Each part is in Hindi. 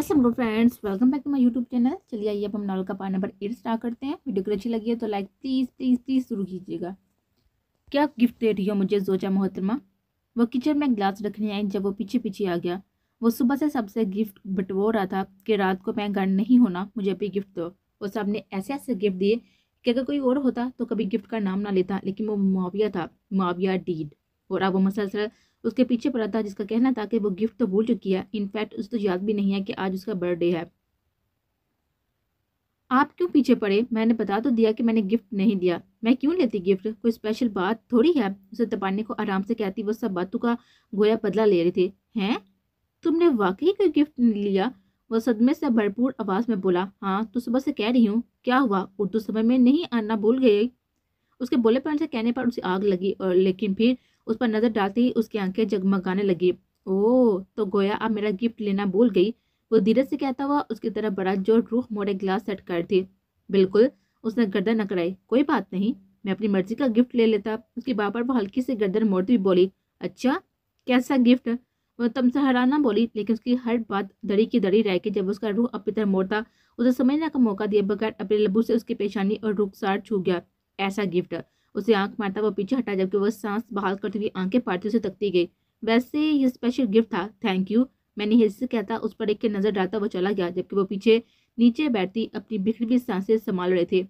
Aslam friends welcome back to my YouTube channel चलिए आइए अब हम नॉल का पार्ट नंबर एट स्टार्ट करते हैं वीडियो अगर अच्छी लगी है तो लाइक प्लीज़ प्लीज़ प्लीज़ शुरू कीजिएगा क्या गिफ्ट दे रही हो मुझे जोचा मोहतरमा वो किचन में ग्लास रखने आई जब वो पीछे पीछे आ गया वो सुबह से सबसे गिफ्ट बटवो रहा था कि रात को मैं घर नहीं होना मुझे अभी गिफ्ट दो और सब ने ऐसे ऐसे गिफ्ट दिए कि अगर कोई और होता तो कभी गिफ्ट का नाम ना लेता लेकिन वो मुआविया था मुआविया डीड और अब वो मसलसल उसके पीछे पड़ा था जिसका कहना था कि वो गिफ्ट तो भूल चुकी है इनफैक्ट उसको तो याद भी नहीं है कि आज उसका बर्थडे है आप क्यों पीछे पड़े मैंने बता तो दिया कि मैंने गिफ्ट नहीं दिया मैं क्यों लेती गिफ्ट कोई स्पेशल बात थोड़ी है उसे तपाने को आराम से कहती वो सब बातों का गोया बदला ले रही थी हैं तुमने वाकई कोई गिफ्ट लिया वह सदमे से भरपूर आवाज़ में बोला हाँ तो सुबह से कह रही हूँ क्या हुआ उर्दू समय में नहीं आना भूल गई उसके बोले पर कहने पर उसे आग लगी और लेकिन फिर उस पर नज़र डालते ही उसकी आंखें जगमगाने लगी ओह तो गोया अब मेरा गिफ्ट लेना भूल गई वो धीरे से कहता हुआ उसकी तरह बड़ा जोर रूह मोड़े ग्लास सेट कर थी बिल्कुल उसने गर्दन नकड़ाई कोई बात नहीं मैं अपनी मर्जी का गिफ्ट ले लेता उसके बाबर वो हल्की से गर्दन मोड़ती हुई बोली अच्छा कैसा गिफ्ट वह हराना बोली लेकिन उसकी हर बात दड़ी की दड़ी रह के जब उसका रूह अपनी तरफ मोड़ता उसे समझने का मौका दिया बगैर अपने लबू से उसकी पेशानी और रुखसार छू गया ऐसा गिफ्ट उसे आंख मारता वह पीछे हटा जबकि वह सांस बहाल करते हुए आंखें पार्थिव से तकती गई वैसे ये स्पेशल गिफ्ट था थैंक यू मैंने हिस्से कहता उस पर एक के नज़र डालता वह चला गया जबकि वह पीछे नीचे बैठती अपनी बिखरी हुई सांसें संभाल रहे थे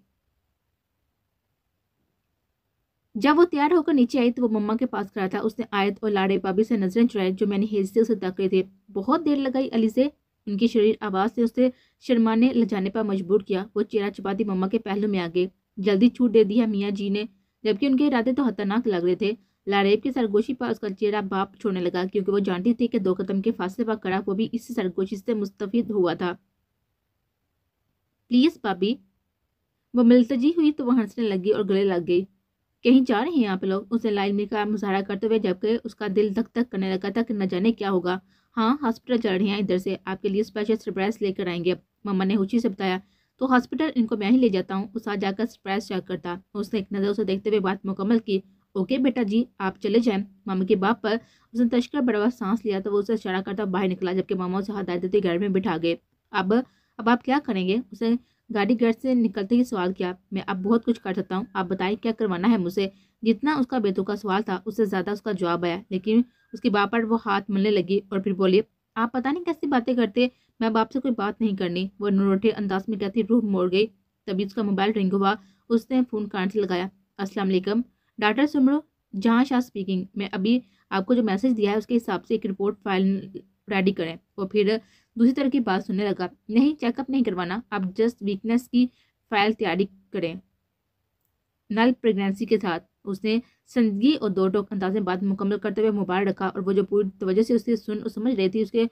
जब वो तैयार होकर नीचे आई तो वो मम्मा के पास खड़ा था उसने आयत और लाड़े पाबी से नजरें चुराई जो मैंने हेज से उसे तक रहे थे बहुत देर लगाई अली से उनकी शरीर आवाज़ से उसे शर्माने जाने पर मजबूर किया वो चेहरा छुपाती मम्मा के पहलू में आ गए जल्दी छूट दे दी है मियाँ जी ने जबकि उनके इरादे तो खतरनाक लग रहे थे लारेब की सरगोशी पर उसका चेहरा बाप छोड़ने लगा क्योंकि वो जानती थी कि दो कदम के फासले पर कड़ा वो भी इस सरगोशी से मुस्तफ़ हुआ था प्लीज़ पापी वो मिलतजी हुई तो वह हंसने लगी और गले लग गई कहीं जा रहे हैं आप लोग उसने में का मुजाहरा करते हुए जबकि उसका दिल धक धक करने लगा था कि न जाने क्या होगा हाँ हॉस्पिटल चल रहे हैं इधर से आपके लिए स्पेशल सरप्राइज लेकर आएंगे मम्मा ने हुची से बताया तो हॉस्पिटल इनको मैं ही ले जाता हूँ उस जाकर स्ट्रेस चेक करता उसने एक नज़र उसे देखते हुए बात मुकम्मल की ओके बेटा जी आप चले जाएं मामा के बाप पर उसने तश्कर बड़ा सांस लिया तो वो उसे चढ़ा करता बाहर निकला जबकि मामा उसे हाथ देते घर में बिठा गए अब अब आप क्या करेंगे उसे गाड़ी घर से निकलते ही सवाल किया मैं अब बहुत कुछ कर सकता हूँ आप बताएं क्या करवाना है मुझे जितना उसका बेतुका सवाल था उससे ज़्यादा उसका जवाब आया लेकिन उसके बाप पर वो हाथ मलने लगी और फिर बोली आप पता नहीं कैसी बातें करते मैं बाप से कोई बात नहीं करनी वह नरोठे अंदाज में कहती रूह मोड़ गई तभी उसका मोबाइल रिंग हुआ उसने फ़ोन कान से लगाया अस्सलाम वालेकुम डॉक्टर सुमरो जहाँ शाह स्पीकिंग मैं अभी आपको जो मैसेज दिया है उसके हिसाब से एक रिपोर्ट फाइल रेडी करें और फिर दूसरी तरह की बात सुनने लगा नहीं चेकअप नहीं करवाना आप जस्ट वीकनेस की फाइल तैयारी करें नल प्रेगनेंसी के साथ उसने संदगी और दो टोक अंदाज में बात मुकम्मल करते हुए मोबाइल रखा और वो जो पूरी तवज्जो से उसकी सुन और समझ रही थी उसके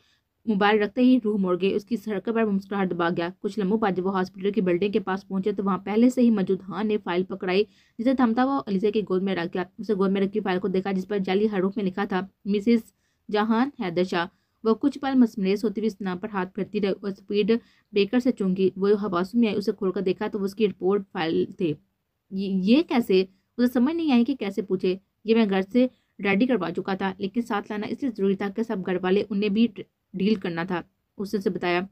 मोबाइल रखते ही रूह मोड़ गई उसकी सड़क पर मुस्कुराहट दबा गया कुछ लम्बों बाद जब वो हॉस्पिटल की बिल्डिंग के पास पहुंचे तो वहाँ पहले से ही मौजूद हाँ ने फाइल पकड़ाई जिसे थमता वो अलीजा की गोद में रख गया उसे गोद में रखी फाइल को देखा जिस पर जाली हरूफ में लिखा था मिसिस जहान हैदर शाह वह कुछ पल मसमरेस होती हुई इस नाम पर हाथ फिरती रही और स्पीड ब्रेकर से चूंगी वो हवासों में आई उसे खोलकर देखा तो उसकी रिपोर्ट फाइल थे ये कैसे उसे समझ नहीं आई कि कैसे पूछे ये मैं घर से रेडी करवा चुका था लेकिन साथ लाना इसलिए ज़रूरी था कि सब घर वाले उन्हें भी डील करना था उसने से बताया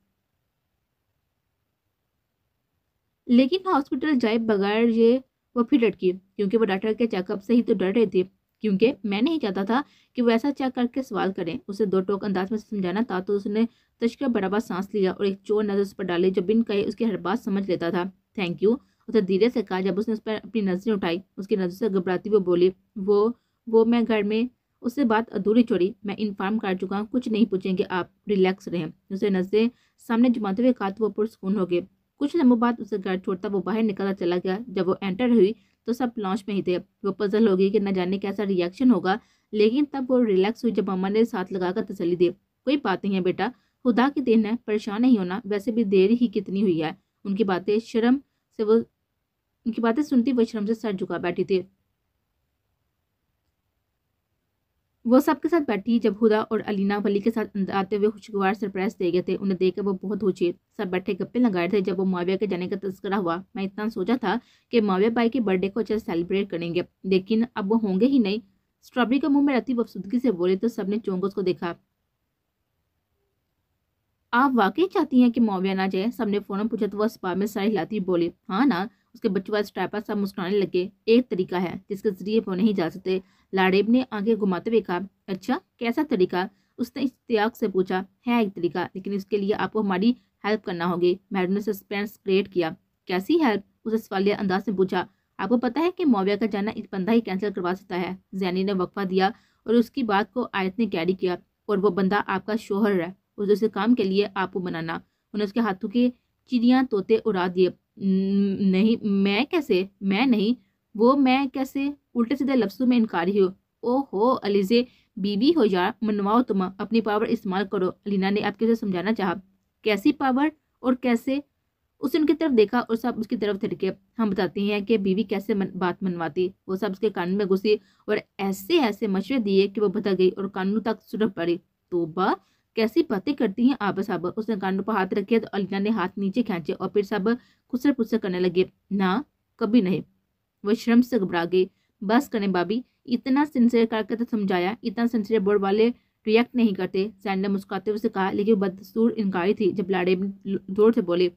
लेकिन हॉस्पिटल जाए बगैर ये वो फिर लटकी क्योंकि वो डॉक्टर के चेकअप से ही तो डर रही थी क्योंकि मैं नहीं चाहता था कि वो ऐसा चेक करके सवाल करें उसे दो टोक अंदाज में समझाना था तो उसने तश्कर बराबर सांस लिया और एक चोर नज़र उस पर डाली जब बिन कहे उसकी हर बात समझ लेता था थैंक यू उसे धीरे से कहा जब उसने उस पर अपनी नज़रें उठाई उसकी नज़र से घबराती हुई बोली वो वो मैं घर में उससे बात अधूरी छोड़ी मैं इन्फॉर्म कर चुका हूँ कुछ नहीं पूछेंगे आप रिलैक्स रहें उसे नज़रें सामने जमाते हुए कहा तो वो पुरस्कून हो गए कुछ लम्हों बाद उसे घर छोड़ता वो बाहर निकलता चला गया जब वो एंटर हुई तो सब लॉन्च में ही थे वो पजल हो गई कि न जाने कैसा रिएक्शन होगा लेकिन तब वो रिलैक्स हुई जब मम्मा ने साथ लगाकर तसली दी कोई बात नहीं है बेटा खुदा की देन है परेशान नहीं होना वैसे भी देर ही कितनी हुई है उनकी बातें शर्म से वो उनकी बातें सुनती वह श्रम से सर झुका बैठी थी वो सबके साथ बैठी जब हुदा और अलीना वली के साथ आते हुए खुशगवार सरप्राइज दे गए थे उन्हें देखकर वो बहुत होचे सब बैठे गप्पे लगाए थे जब वो माविया के जाने का तस्करा हुआ मैं इतना सोचा था कि माविया बाई के बर्थडे को अच्छा सेलिब्रेट करेंगे लेकिन अब वो होंगे ही नहीं स्ट्रॉबेरी का मुंह में रहती वफसुदगी से बोले तो सबने चौंक उसको देखा आप वाकई चाहती हैं कि माविया ना जाए सबने फ़ौरन पूछा तो वह अस्पा में सारी हिलाती बोली हाँ ना उसके बच्चों वाले पर सब मुस्कुराने लगे एक तरीका है जिसके जरिए वो नहीं जा सकते लाडेब ने आगे घुमाते हुए कहा अच्छा कैसा तरीका उसने इश्तियाक से पूछा है एक तरीका लेकिन इसके लिए आपको हमारी हेल्प करना होगी मैडम ने सस्पेंस क्रिएट किया कैसी हेल्प उसे सवालिया अंदाज से पूछा आपको पता है कि मौविया का जाना एक बंदा ही कैंसिल करवा सकता है जैनी ने वक्फा दिया और उसकी बात को आयत ने कैरी किया और वो बंदा आपका शोहर है उसे काम के लिए आपको बनाना उन्हें उसके हाथों के चिड़ियाँ तोते उड़ा दिए नहीं मैं कैसे मैं नहीं वो मैं कैसे उल्टे सीधे लफ्सों में इनकारी हो ओहो अलीजे बीबी हो यार मनवाओ तुम अपनी पावर इस्तेमाल करो अलीना ने आपके उसे समझाना चाहा कैसी पावर और कैसे उसने उनकी तरफ देखा और सब उसकी तरफ थिरके हम बताते हैं कि बीवी कैसे मन, बात मनवाती वो सब उसके कान में घुसी और ऐसे ऐसे मशवरे दिए कि वो भटक गई और कानू तक सुरभ पड़ी तोबा कैसी बातें करती हैं आप सब उसने कानू पर हाथ रखे तो अलीना ने हाथ नीचे खींचे और फिर सब कुसर पुसर करने लगे ना कभी नहीं वह श्रम से घबरा गई बस करें बाबी इतना सिंसियर तो समझाया इतना सिंसियर बोर्ड वाले रिएक्ट नहीं करते सैंडल मुस्कुराते हुए कहा लेकिन वो बदसूर इनकारी थी जब लाड़े जोर से बोले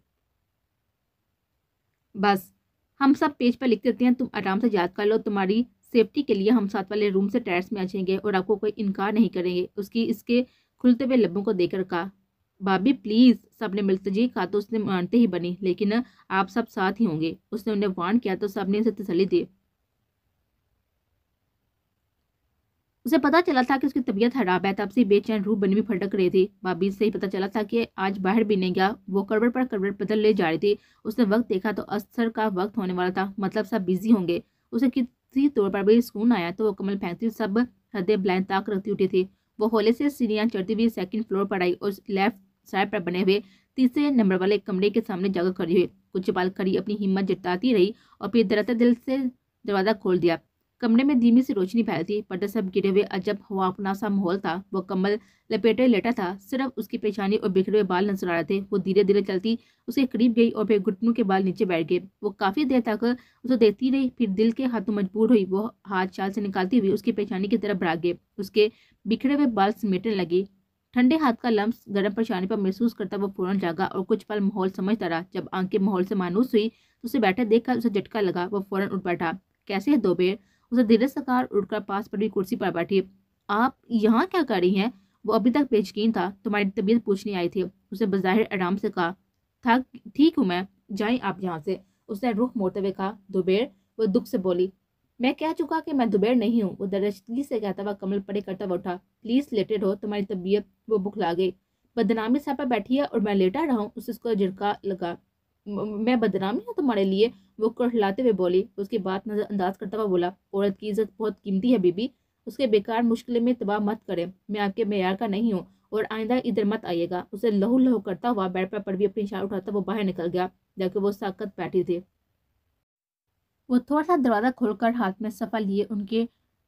बस हम सब पेज पर लिख देते हैं तुम आराम से याद कर लो तुम्हारी सेफ्टी के लिए हम साथ वाले रूम से टेरेस में आ जाएंगे और आपको कोई इनकार नहीं करेंगे उसकी इसके खुलते हुए लब्बों को देकर कहा भाभी प्लीज़ सब ने मिलते जी खा तो उसने मानते ही बनी लेकिन आप सब साथ ही होंगे उसने उन्हें वार्न किया तो सब ने उसे तसली दी उसे पता चला था कि उसकी तबीयत खराब है तब से बेचैन रूप बनी भी फटक रही थी भाभी से ही पता चला था कि आज बाहर भी नहीं गया वो करवट पर करवट बदल ले जा रही थी उसने वक्त देखा तो अस्तर का वक्त होने वाला था मतलब सब बिजी होंगे उसे किसी तौर पर भी सुकून आया तो वो कमल फेंकती सब हृदय ब्लैंड ताक रखती उठी थी वो होले से सीढ़ियाँ चढ़ती हुई सेकंड फ्लोर पर आई और लेफ्ट सड़क पर बने हुए तीसरे नंबर वाले कमरे के सामने जाकर खड़ी हुई कुछ बाल खड़ी अपनी हिम्मत जताती रही और फिर धराता दिल से दरवाज़ा खोल दिया कमरे में धीमी सी रोशनी फैली थी पर्दे सब गिरे हुए अजब हवापना सा माहौल था वो कम्बल लपेटे लेटा था सिर्फ उसकी परेशानी और बिखरे हुए बाल नजर आ रहे थे वो धीरे धीरे चलती उसके करीब गई और फिर घुटनों के बाल नीचे बैठ गए वो काफ़ी देर तक उसे देखती रही फिर दिल के हाथों मजबूर हुई वो हाथ चाल से निकालती हुई उसकी परेशानी की तरफ भाग गए उसके बिखरे हुए बाल समेटने लगी ठंडे हाथ का लम्स गर्म परेशानी पर महसूस करता वह फौरन जागा और कुछ पल माहौल समझता रहा जब आंखें माहौल से मानूस हुई तो उसे बैठे देखकर उसे झटका लगा वह फौरन उठ बैठा कैसे है दोपहर उसे धीरे सकार उठकर पास पड़ी कुर्सी पर बैठी आप यहाँ क्या कर रही हैं वो अभी तक बेचकीन था तुम्हारी तबीयत पूछने आई थी उसे बज़ाहिर आराम से कहा था ठीक हूँ मैं जाए आप यहाँ से उसने रुख मोड़ते हुए कहा दोपहर वह दुख से बोली मैं कह चुका कि मैं दुबेर नहीं हूँ वो दरअसली से कहता हुआ कमल पड़े करता हुआ उठा प्लीज़ लेटेड हो तुम्हारी तबीयत वो ला गई बदनामी पर बैठी है और मैं लेटा रहा हूँ उसे उसको झिड़का लगा मैं बदनामी हूँ तुम्हारे लिए वो कुड़लाते हुए बोली उसकी बात नज़रअंदाज करता हुआ बोला औरत की इज्जत बहुत कीमती है बीबी उसके बेकार मुश्किल में तबाह मत करें मैं आपके मैार का नहीं हूँ और आइंदा इधर मत आइएगा उसे लहू लहू करता हुआ बेड पर भी अपनी शार उठाता वो बाहर निकल गया जबकि वो साकत बैठी थी वो थोड़ा सा दरवाज़ा खोलकर हाथ में सफ़ा लिए उनके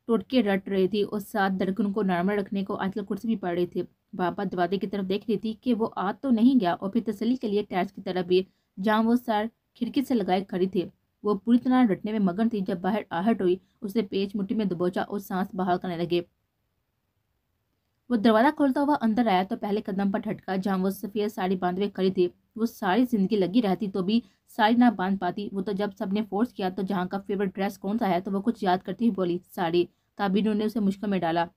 टोटके रट रही थी और साथ धड़कन को नॉर्मल रखने को आजकल कुर्सी भी पड़ रही थी बाबा दरवाजे की तरफ देख रही थी कि वो आ तो नहीं गया और फिर तसली के लिए टैर्स की तरफ भी जहाँ वो सर खिड़की से लगाए खड़ी थी वो पूरी तरह रटने में मगन थी जब बाहर आहट हुई उसने पेच मुट्ठी में दबोचा और सांस बाहर करने लगे वो दरवाज़ा खोलता हुआ अंदर आया तो पहले कदम पर ठटका जहाँ वो सफ़ेद साड़ी बांध हुए खड़ी थी वो सारी जिंदगी लगी रहती तो भी साड़ी ना बांध पाती वो तो जब सबने फोर्स किया तो जहाँ का फेवरेट ड्रेस कौन सा है तो वो कुछ याद करती हुई बोली साड़ी ताबीनू ने उसे मुश्किल में डाला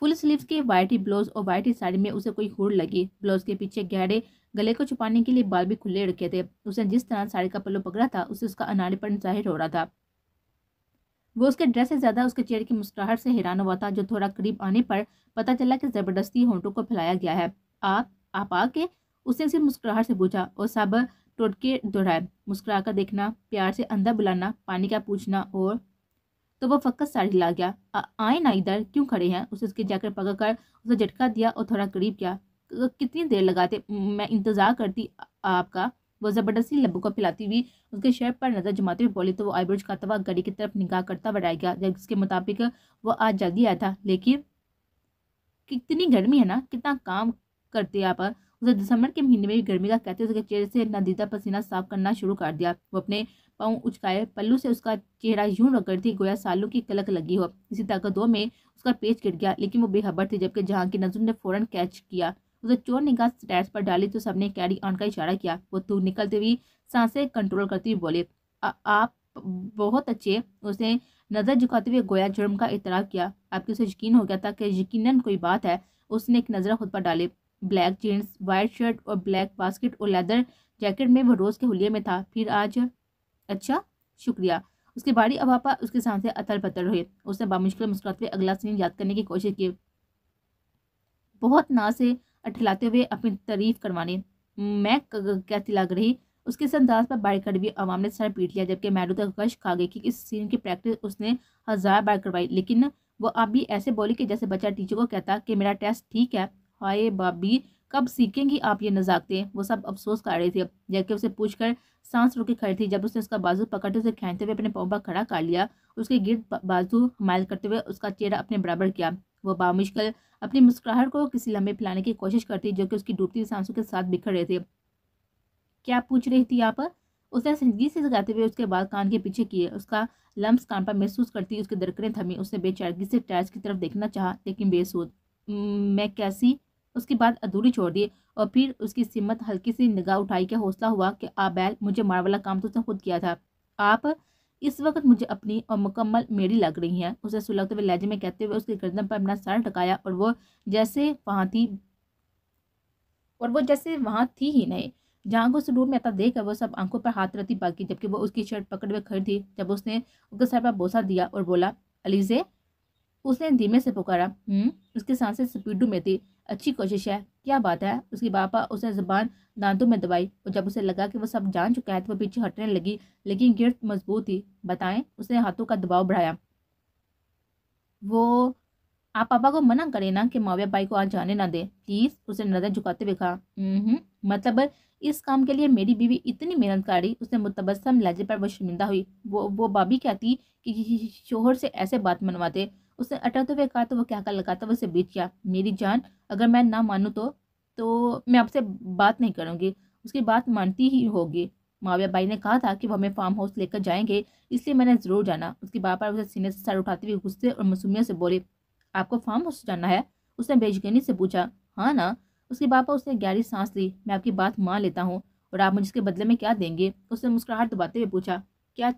फुल स्लीव्स के वाइटी ब्लाउज और वाइटी साड़ी में उसे कोई हुड़ लगी ब्लाउज के पीछे गहरे गले को छुपाने के लिए बाल भी खुले रखे थे उसने जिस तरह साड़ी का पल्लू पकड़ा था उसे उसका अनाड़ेपन जाहिर हो रहा था वो उसके ड्रेस से ज़्यादा उसके चेहरे की मुस्कुराहट से हैरान हुआ था जो थोड़ा करीब आने पर पता चला कि ज़बरदस्ती होंठों को फैलाया गया है आप आप आके उसने सिर्फ मुस्कुराहट से पूछा और सब टोटके दोहराए मुस्कुरा कर देखना प्यार से अंदर बुलाना पानी का पूछना और तो वो फक्कत साड़ी हिला गया आए ना इधर क्यों खड़े हैं उसे उसके जाकर पकड़ कर उसे झटका दिया और थोड़ा करीब किया कितनी देर लगाते मैं इंतज़ार करती आपका वो ज़बरदस्ती लब्बू को पिलाती हुई उसके शर्ट पर नज़र जमाते हुए बोली तो वो आईब्रोज खाता हुआ गाड़ी की तरफ निगाह करता बढ़ाया गया जिसके मुताबिक वो आज जल्दी आया था लेकिन कितनी गर्मी है ना कितना काम करते आप उसे दिसंबर के महीने में भी गर्मी का कहते उसके चेहरे से नदीदा पसीना साफ करना शुरू कर दिया वो अपने पाँव उचकाए पल्लू से उसका चेहरा यूं रगड़ती थी गोया सालों की कलक लगी हो इसी ताकत में उसका पेच गिर गया लेकिन वो बेहबर थी जबकि जहां की नजर ने फौरन कैच किया उसे चोर निगाह गज पर डाली तो सबने कैरी ऑन का इशारा किया वो तू निकलते हुए सांसें कंट्रोल करती हुई बोले आप बहुत अच्छे उसने नज़र झुकाते हुए गोया जुर्म का इतराफ़ किया आपके उसे यकीन हो गया था कि यकीनन कोई बात है उसने एक नज़र खुद पर डाली ब्लैक जीन्स वाइट शर्ट और ब्लैक बास्केट और लेदर जैकेट में वो रोज़ के हुलिये में था फिर आज अच्छा शुक्रिया उसके बाड़ी अबापा उसके सांसें अतल पतल हुए उसने बामुश्किल मुस्कुराते हुए अगला सीन याद करने की कोशिश की बहुत ना से अठिलाते हुए अपनी तारीफ करवाने मैं कहती लग रही उसके अंदाज पर बाइक भी आवाम ने सर पीट लिया जबकि मैडू तक तो गश खा गई कि इस सीन की प्रैक्टिस उसने हज़ार बार करवाई लेकिन वो अब भी ऐसे बोली कि जैसे बच्चा टीचर को कहता कि मेरा टेस्ट ठीक है हाय बाबी कब सीखेंगी आप ये नजाकते वो सब अफसोस कर रहे थे जबकि उसे पूछ कर सांस रुके खड़ी थी जब उसने उसका बाजू पकड़ते उसे खेचते हुए अपने पाँव पर खड़ा कर लिया उसके गिर्द बाजू माइल करते हुए उसका चेहरा अपने बराबर किया वह बामुश्किल अपनी मुस्कुराहट को किसी लम्बे फैलाने की कोशिश करती जो कि उसकी डूबती हुई सांसों के साथ बिखर रहे थे क्या पूछ रही थी आप उसने संजीदगी से जगाते हुए उसके बाद कान के पीछे किए उसका लम्ब कान पर महसूस करती उसके दरकरें थमी उसने बेचारगी से टैच की तरफ देखना चाहा लेकिन बेसूद मैं कैसी उसकी बात अधूरी छोड़ दी और फिर उसकी सिमत हल्की सी निगाह उठाई के हौसला हुआ कि आबैल मुझे मारवाला काम तो उसने खुद किया था आप इस वक्त मुझे अपनी और मुकम्मल मेरी लग रही हैं उसे सुलगते हुए लहजे में कहते हुए उसके गर्दन पर अपना सर टकाया और वो जैसे वहाँ थी और वो जैसे वहाँ थी ही नहीं जहाँ को उस रूम में आता देख वो सब आंखों पर हाथ रहती बाकी जबकि वो उसकी शर्ट पकड़ हुए खड़ी थी जब उसने उसके सर पर बोसा दिया और बोला अलीजे उसने धीमे से पुकारा हम्म, उसके सांसें स्पीडू में थी अच्छी कोशिश है क्या बात है उसके पापा उसे जबान दांतों में दबाई और जब उसे लगा कि वह सब जान चुका है तो वह पीछे हटने लगी लेकिन गिरफ्त मजबूत थी बताएं उसने हाथों का दबाव बढ़ाया वो आप पापा को मना करें ना कि माविया भाई को आज जाने ना दे प्लीज़ उसे नज़र झुकाते हुए कहा हम्म, मतलब इस काम के लिए मेरी बीवी इतनी मेहनत कर रही उसने मुतबसम लहजे पर वो शर्मिंदा हुई वो वो भाभी कहती कि शोहर से ऐसे बात मनवाते उसने अटकते तो हुए कहा तो वो क्या कर लगा था वैसे बीत गया मेरी जान अगर मैं ना मानूँ तो तो मैं आपसे बात नहीं करूँगी उसकी बात मानती ही होगी माविया बाई ने कहा था कि वह हमें फार्म हाउस लेकर जाएंगे इसलिए मैंने ज़रूर जाना उसके पापा उसे सीने से सर उठाते हुए गुस्से और मसूमिया से बोले आपको फार्म हाउस जाना है उसने बेचगनी से पूछा हाँ ना उसके पापा उसने गहरी सांस ली मैं आपकी बात मान लेता हूँ और आप मुझे इसके बदले में क्या देंगे उसने मुस्कुराहट दबाते हुए पूछा क्या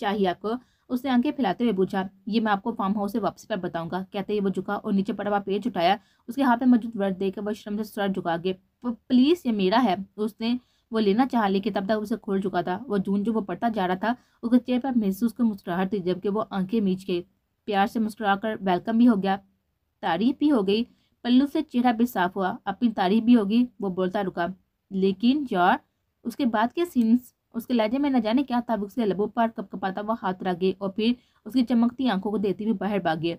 चाहिए आपको उसने आंखें फैलाते हुए पूछा ये मैं आपको फार्म हाउस से वापसी पर बताऊंगा कहते ही वो झुका और नीचे पड़ा हुआ पेज उठाया उसके हाथ में मौजूद वर्ड देकर वह श्रम से सर झुका गए प्लीज़ ये मेरा है उसने वो लेना चाह लेकिन तब तक उसे खोल चुका था वो जून जो वो पड़ता जा रहा था उसके चेहरे पर महसूस कर मुस्कुराहट थी जबकि वो आंखें मीच गई प्यार से कर वेलकम भी हो गया तारीफ भी हो गई पल्लू से चेहरा भी साफ हुआ अपनी तारीफ भी होगी वो बोलता रुका लेकिन यार उसके बाद के सीन्स उसके लहजे में न जाने क्या था उसके लबों पर कपकपाता हुआ हाथ रगे और फिर उसकी चमकती आंखों को देती हुई बाहर भागे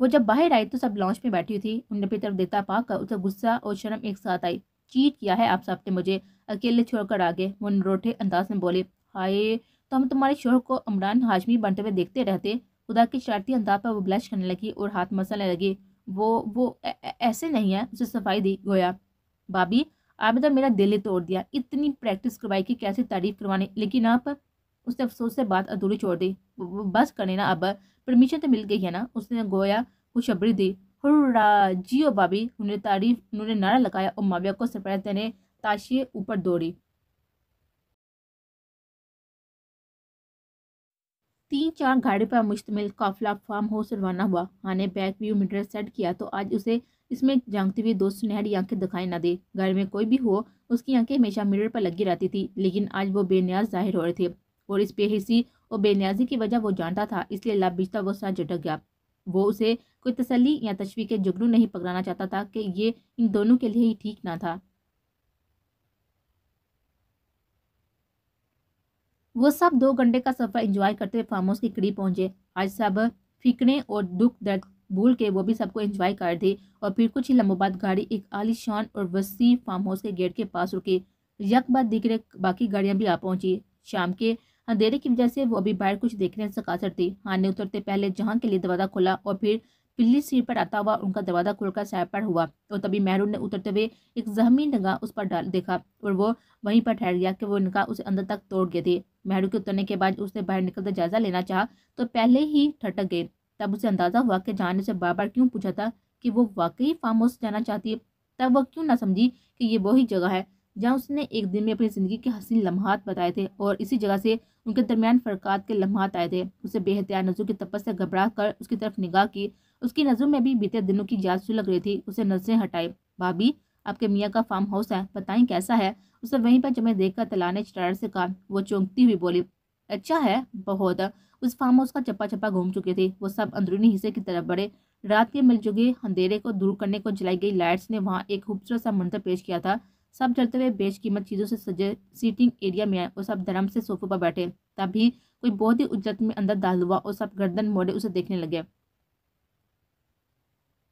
वो जब बाहर आई तो सब लॉन्च में बैठी थी उन अपनी तरफ देता पाकर उसे गुस्सा और शर्म एक साथ आई चीट किया है आप सब ने मुझे अकेले छोड़कर आ गए वो नरोठे अंदाज में बोले हाय तो हम तुम्हारे शोर को अमरान हाजमी बनते हुए देखते रहते खुदा के शरारती अंदाज पर वो ब्लश करने लगी और हाथ मसलने लगी वो वो ऐसे नहीं है उसे सफाई दी गोया भाभी आपने तो मतलब मेरा दिल ही तोड़ दिया इतनी प्रैक्टिस करवाई कि कैसे तारीफ करवाने लेकिन आप उसने अफसोस से बात अधूरी छोड़ दी बस करने ना अब परमिशन तो मिल गई है ना उसने गोया खुशबरी दी हुर्रा जियो भाभी उन्होंने तारीफ उन्होंने नारा लगाया और माविया को सरप्राइज देने ताशिए ऊपर दौड़ी तीन चार घाड़े पर मुश्तमिल काफिला फार्म हाउस रवाना हुआ हाने बैक व्यू मीटर सेट किया तो आज उसे इसमें झांकती हुई दोस्त सुनहरी आंखें दिखाई ना दे घर में कोई भी हो उसकी आंखें हमेशा मिरर पर लगी रहती थी लेकिन आज वो बेनियाज जाहिर हो रहे थे और इस बेहिसी और बेनियाजी की वजह वो जानता था इसलिए लाभ बिजता वो सा झटक गया वो उसे कोई तसली या तशवी के जुगनू नहीं पकड़ाना चाहता था कि ये इन दोनों के लिए ही ठीक ना था वो सब दो घंटे का सफ़र एंजॉय करते हुए फार्म हाउस के करीब पहुंचे आज सब फिकने और दुख दर्द भूल के वो भी सबको एंजॉय कर दे और फिर कुछ ही लम्बों बाद गाड़ी एक आलिशान और वसी फार्म हाउस के गेट के पास रुकी यक बाद दिख रहे बाकी गाड़ियाँ भी आ पहुंची शाम के अंधेरे की वजह से वो अभी बाहर कुछ देखने से कासर थी हाने उतरते पहले जहाँ के लिए दरवाज़ा खोला और फिर पिल्ली सीट पर आता हुआ उनका दरवाज़ा खुलकर सैर पर हुआ और तभी महरून ने उतरते हुए एक जहमी नगा उस पर डाल देखा और वो वहीं पर ठहर गया कि वो नगा उसे अंदर तक तोड़ गए थे मेहरू के उतरने के बाद उसने बाहर निकलकर जायजा लेना चाहा तो पहले ही ठटक गए तब उसे अंदाज़ा हुआ कि जाने से बार बार क्यों पूछा था कि वो वाकई फार्म हाउस जाना चाहती है तब वह क्यों ना समझी कि ये वही जगह है जहाँ उसने एक दिन में अपनी ज़िंदगी के हसीन लम्हात बताए थे और इसी जगह से उनके दरमियान फ़रकात के लम्हात आए थे उसे बेहतियार नज़रों की तपस से घबरा कर उसकी तरफ निगाह की उसकी नज़रों में भी बीते दिनों की याद सुलग रही थी उसे नजरें हटाई भाभी आपके मियाँ का फार्म हाउस है बताएं कैसा है उसे वहीं पर जमे देखकर तला ने चटार से कहा वो चौंकती हुई बोली अच्छा है बहुत उस फार्म हाउस का चप्पा चप्पा घूम चुके थे वो सब अंदरूनी हिस्से की तरफ बढ़े रात के मिल चुके अंधेरे को दूर करने को जलाई गई लाइट्स ने वहाँ एक खूबसूरत सा मंजर पेश किया था सब डरते हुए कीमत चीज़ों से सजे सीटिंग एरिया में आए और सब धर्म से सोफे पर बैठे तभी कोई बहुत ही उज्जत में अंदर दाल हुआ और सब गर्दन मोड़े उसे देखने लगे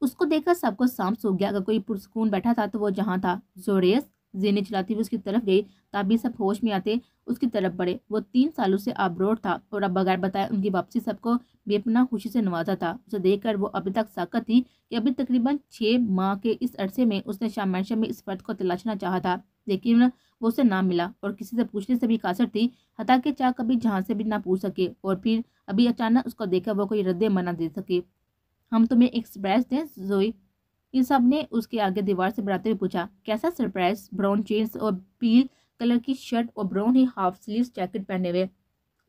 उसको देखकर सबको सांप सो गया अगर कोई पुरसकून बैठा था तो वो जहाँ था जोरेस जेने चलाती हुई उसकी तरफ गई ताबी सब होश में आते उसकी तरफ बढ़े वो तीन सालों से आबरोड था और अब बगैर बताए उनकी वापसी सबको बेपना खुशी से नवाजा था उसे देखकर वो अभी तक साकत थी कि अभी तकरीबन छः माह के इस अरसे में उसने शामानशाह में इस फर्द को तलाशना चाहा था लेकिन वो उसे ना मिला और किसी से पूछने से भी कासर थी हता के चाह कभी जहाँ से भी ना पूछ सके और फिर अभी अचानक उसको देखकर वो कोई रद्द मना दे सके हम तुम्हें एक्सप्रेस दें जोई इन सब ने उसके आगे दीवार से बढ़ाते हुए पूछा कैसा सरप्राइज ब्राउन जीन्स और पील कलर की शर्ट और ब्राउन ही हाफ स्लीव जैकेट पहने हुए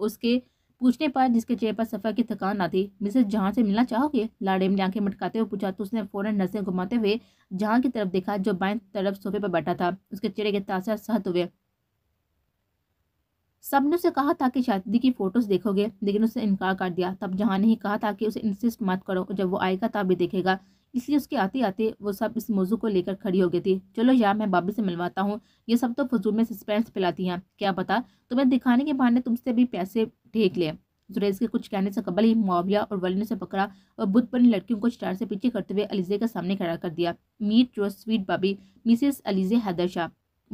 उसके पूछने पर जिसके चेहरे पर सफ़र की थकान ना थी मिसेज जहाँ से मिलना चाहोगे लाड़े ने आंखें मटकाते हुए पूछा तो उसने फ़ौरन नजरें घुमाते हुए जहाँ की तरफ देखा जो बाएं तरफ सोफे पर बैठा था उसके चेहरे के तासर सहत हुए सब ने उसे कहा था कि शादी की फ़ोटोज़ देखोगे लेकिन उसने इनकार कर दिया तब जहाँ ने ही कहा था कि उसे इंसिस्ट मत करो जब वो आएगा तब भी देखेगा इसलिए उसके आते आते वो सब इस मौजू को लेकर खड़ी हो गई थी चलो यार मैं बाबी से मिलवाता हूँ ये सब तो फजूल में सस्पेंस फैलाती हैं क्या पता तुम्हें तो दिखाने के बहाने तुमसे भी पैसे ठेक ले जुरेज के कुछ कहने से कबल ही मुआविया और वली से पकड़ा और बुद्ध बनी लड़कियों को स्टार से पीछे करते हुए अलीजे के सामने खड़ा कर दिया meet your sweet baby Mrs Alizeh Haider Shah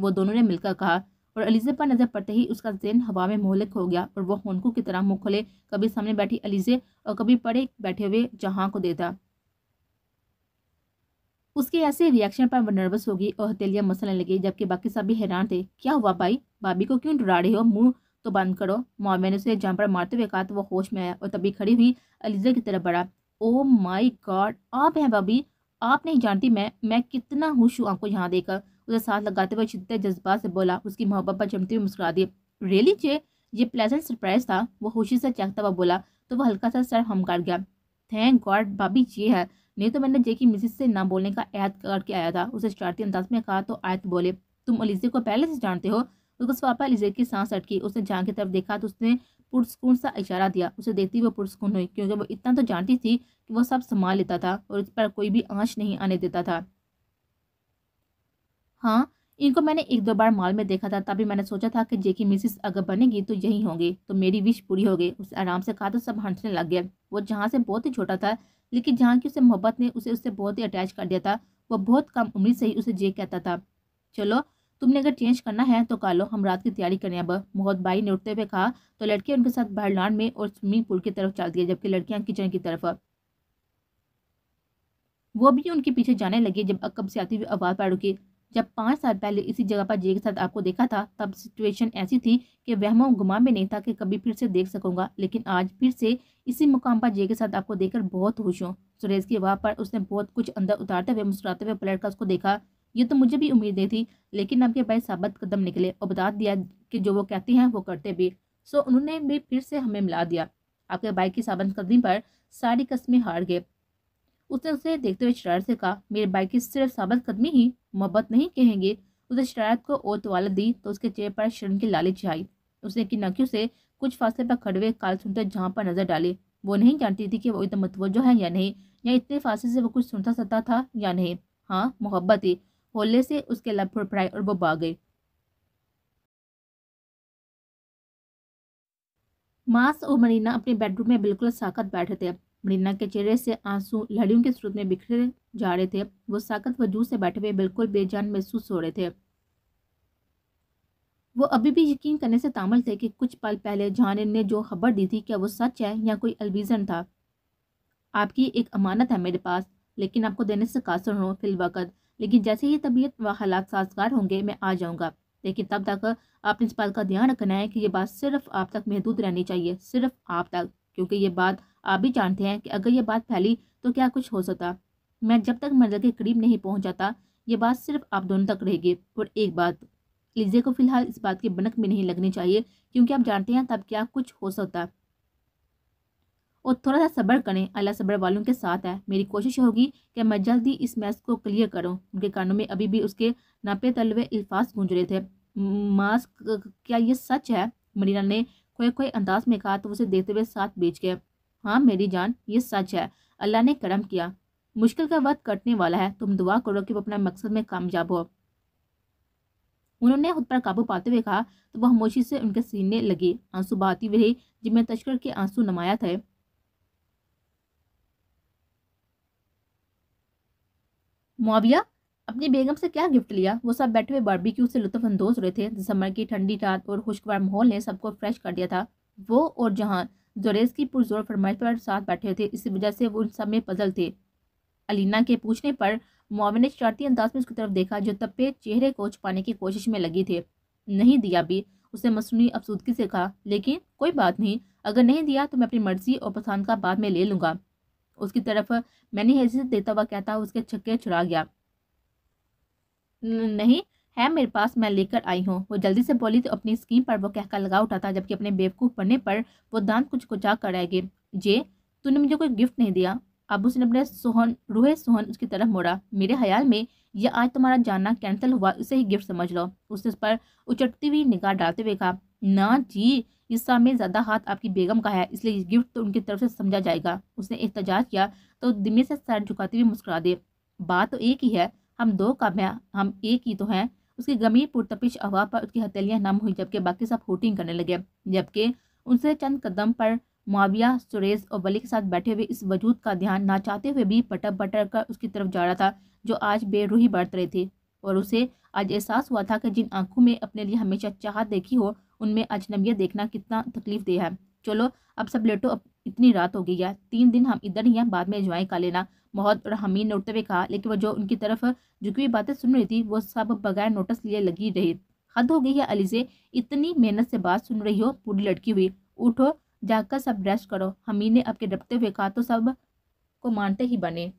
वो दोनों ने मिलकर कहा और अलीजे पर नज़र पड़ते ही उसका जेन हवा में मोहलिक हो गया और वह होनकू की तरह मुँह खोले कभी सामने बैठी अलीजे और कभी पड़े बैठे हुए जहाँ को देता उसके ऐसे रिएक्शन पर वह नर्वस होगी और हथेलियाँ मसलने लगी जबकि बाकी सभी हैरान थे क्या हुआ भाई भाभी को क्यों डरा रहे हो मुंह तो बंद करो मामे ने उसे पर मारते हुए कहा तो वो होश में आया और तभी खड़ी हुई अलीजा की तरफ बढ़ा ओ माई गॉड आप हैं भाभी आप नहीं जानती मैं मैं कितना खुश हूँ आपको यहाँ देखकर उसे साथ लगाते हुए शिद्दत जज्बा से बोला उसकी मोहब्बत पर जमती हुई मुस्कुरा दी रियली जे ये प्लेजेंट सरप्राइज था वो खुशी से चाहता हुआ बोला तो वह हल्का सा सर हम गया थैंक गॉड भाभी ये है नहीं तो मैंने जेकी मिसिस से ना बोलने का ऐद करके आया था उसे शरारती अंदाज में कहा तो आयत बोले तुम अलीजे को पहले से जानते हो उसके पापा अलीजे की सांस अटकी उसने जहाँ की तरफ देखा तो उसने पुरस्कून सा इशारा दिया उसे देखती वो पुरस्कून हुई क्योंकि वो इतना तो जानती थी कि वो सब संभाल लेता था और उस पर कोई भी आँच नहीं आने देता था हाँ इनको मैंने एक दो बार माल में देखा था तभी मैंने सोचा था कि जेकी मिसिस अगर बनेगी तो यही होंगे तो मेरी विश पूरी हो गई उस आराम से कहा तो सब हंसने लग गया वो जहाँ से बहुत ही छोटा था लेकिन जहाँ की उसे मोहब्बत ने उसे उससे बहुत ही अटैच कर दिया था वह बहुत कम उम्र से ही उसे जे कहता था चलो तुमने अगर चेंज करना है तो कालो हम रात की तैयारी करें अब मोहत भाई ने उठते हुए कहा तो लड़के उनके साथ बाहर लान में और स्विमिंग पूल की तरफ चल दिए जबकि लड़कियां किचन की तरफ वो भी उनके पीछे जाने लगे जब अकब से आती हुई आवाज़ पर रुकी जब पाँच साल पहले इसी जगह पर जे के साथ आपको देखा था तब सिचुएशन ऐसी थी कि वहमो गुमा में नहीं था कि कभी फिर से देख सकूंगा लेकिन आज फिर से इसी मुकाम पर जे के साथ आपको देखकर बहुत खुश हूँ सुरेश की वाह पर उसने बहुत कुछ अंदर उतारते हुए मुस्कुराते हुए पलट कर उसको देखा ये तो मुझे भी उम्मीद नहीं थी लेकिन आपके भाई साबित कदम निकले और बता दिया कि जो वो कहती हैं वो करते भी सो उन्होंने भी फिर से हमें मिला दिया आपके भाई की साबित कदमी पर सारी कस्में हार गए उसने उसे देखते हुए शरारत से कहा मेरे भाई की सिर्फ साबित कदमी ही मोहब्बत नहीं कहेंगे उसने शरारत को और तवालत दी तो उसके चेहरे पर शर्म की लालच आई उसने की किन्नकियों से कुछ फासले पर खड़े हुए काल सुनते जहाँ पर नजर डाली वो नहीं जानती थी कि वो इतना मतवजो है या नहीं या इतने फासले से वो कुछ सुनता सकता था या नहीं हाँ मोहब्बत ही होले से उसके लब फुड़फड़ाए और वो भाग गई मास और मरीना अपने बेडरूम में बिल्कुल साकत बैठे थे मृना के चेहरे से आंसू लड़ियों के स्रोत में बिखरे जा रहे थे वो साकत वजूद से बैठे हुए बिल्कुल बेजान महसूस हो रहे थे वो अभी भी यकीन करने से तामल थे कि कुछ पल पहले जहान ने जो खबर दी थी क्या वो सच है या कोई अलविज़न था आपकी एक अमानत है मेरे पास लेकिन आपको देने से कासर फिल वक़्त लेकिन जैसे ही तबीयत व हालात साजगार होंगे मैं आ जाऊँगा लेकिन तब तक आपने इस बात का ध्यान रखना है कि ये बात सिर्फ आप तक महदूद रहनी चाहिए सिर्फ आप तक क्योंकि ये बात आप भी जानते हैं कि अगर ये बात फैली तो क्या कुछ हो सकता मैं जब तक मंजिल के करीब नहीं पहुंच जाता ये बात सिर्फ आप दोनों तक रहेगी और एक बात लिजे को फिलहाल इस बात की बनक भी नहीं लगनी चाहिए क्योंकि आप जानते हैं तब क्या कुछ हो सकता और थोड़ा सा सब्र करें अल्लाह सब्र वालों के साथ है मेरी कोशिश होगी कि मैं जल्दी इस मैच को क्लियर करूं उनके कानों में अभी भी उसके नापे तलवे अल्फाज गूंज रहे थे मास्क क्या ये सच है मरीना ने खोए खोए अंदाज में कहा तो उसे देखते हुए साथ बेच गए हाँ मेरी जान ये सच है अल्लाह ने करम किया मुश्किल का वक्त कटने वाला है तुम दुआ करो कि वो अपना मकसद में कामयाब हो उन्होंने खुद पर काबू पाते हुए कहा तो वह खामोशी से उनके सीने लगे आंसू बहाती हुए जिनमें तस्कर के आंसू नमाया थे मुआविया अपनी बेगम से क्या गिफ्ट लिया वो सब बैठे हुए बारबेक्यू से लुत्फानंदोज हो रहे थे दिसंबर की ठंडी रात और खुशगवार माहौल ने सबको फ्रेश कर दिया था वो और जहान जोरेस की पुरजोर फरमाइश पर साथ बैठे थे इसी वजह से वो उन सब में पजल थे अलीना के पूछने पर मोमिन ने शरारती अंदाज में उसकी तरफ देखा जो तपे चेहरे को छुपाने की कोशिश में लगी थे नहीं दिया भी उसने मसनू अफसूदगी से कहा लेकिन कोई बात नहीं अगर नहीं दिया तो मैं अपनी मर्जी और पसंद का बाद में ले लूँगा उसकी तरफ मैंने हेजित देता हुआ कहता उसके छक्के छुड़ा गया नहीं है मेरे पास मैं लेकर आई हूँ वो जल्दी से बोली तो अपनी स्कीम पर वो कहकर लगा उठा था जबकि अपने बेवकूफ़ पढ़ने पर वो दांत कुछ कुचा कर रह गए जे तूने मुझे कोई गिफ्ट नहीं दिया अब उसने अपने सोहन रूहे सोहन उसकी तरफ मोड़ा मेरे ख्याल में यह आज तुम्हारा जाना कैंसिल हुआ उसे ही गिफ्ट समझ लो उसने उस पर उचटती हुई निगाह डालते हुए कहा ना जी इस में ज़्यादा हाथ आपकी बेगम का है इसलिए गिफ्ट तो उनकी तरफ से समझा जाएगा उसने एहतजाज किया तो दिमे से सर झुकाते हुए मुस्कुरा दे बात तो एक ही है हम दो कब हैं हम एक ही तो हैं उसकी गमी पुरतपिश हवा पर उसकी हथेलियाँ नम हुई जबकि बाकी सब होटिंग करने लगे जबकि उनसे चंद कदम पर मुआविया सुरेश और बली के साथ बैठे हुए इस वजूद का ध्यान ना चाहते हुए भी पटक पटक कर उसकी तरफ जा रहा था जो आज बेरूही बरत रहे थे और उसे आज एहसास हुआ था कि जिन आंखों में अपने लिए हमेशा चाह देखी हो उनमें अजनबिया देखना कितना तकलीफ दे है चलो अब सब लेटो अब इतनी रात हो गई है तीन दिन हम इधर ही हैं बाद में एंजॉय कर लेना मोहद और हमीद ने उठते हुए कहा लेकिन वह जो उनकी तरफ झुकी हुई बातें सुन रही थी वो सब बगैर नोटिस लिए लगी रही हद हो गई है अली से इतनी मेहनत से बात सुन रही हो पूरी लड़की हुई उठो जाकर सब ब्रश करो हमीद ने अब के हुए कहा तो सब को मानते ही बने